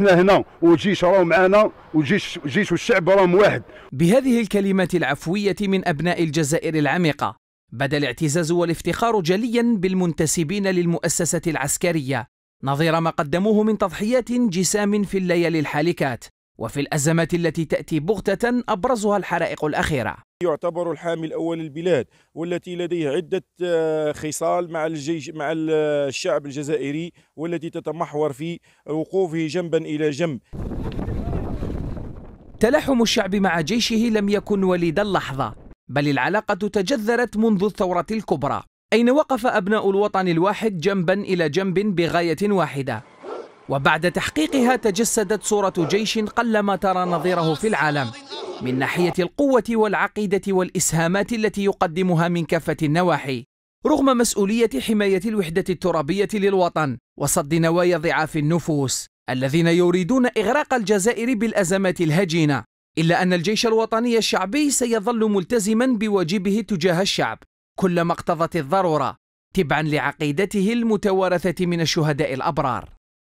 احنا هنا والجيش راه معنا والجيش الجيش والشعب راهم واحد بهذه الكلمات العفوية من أبناء الجزائر العميقة بدا الاعتزاز والافتخار جليا بالمنتسبين للمؤسسة العسكرية نظير ما قدموه من تضحيات جسام في الليالي الحالكات وفي الأزمات التي تأتي بغتة أبرزها الحرائق الأخيرة يعتبر الحامي الأول للبلاد والتي لديه عدة آه، خصال مع الجيش مع آه، الشعب الجزائري والتي تتمحور في وقوفه جنبا إلى جنب تلاحم الشعب مع جيشه لم يكن وليد اللحظة بل العلاقة تجذرت منذ الثورة الكبرى أين وقف أبناء الوطن الواحد جنبا إلى جنب بغاية واحدة وبعد تحقيقها تجسدت صورة جيش قلما ترى نظيره في العالم من ناحية القوة والعقيدة والإسهامات التي يقدمها من كافة النواحي رغم مسؤولية حماية الوحدة الترابية للوطن وصد نوايا ضعاف النفوس الذين يريدون إغراق الجزائر بالأزمات الهجينة إلا أن الجيش الوطني الشعبي سيظل ملتزما بواجبه تجاه الشعب كلما اقتضت الضرورة تبعا لعقيدته المتوارثة من الشهداء الأبرار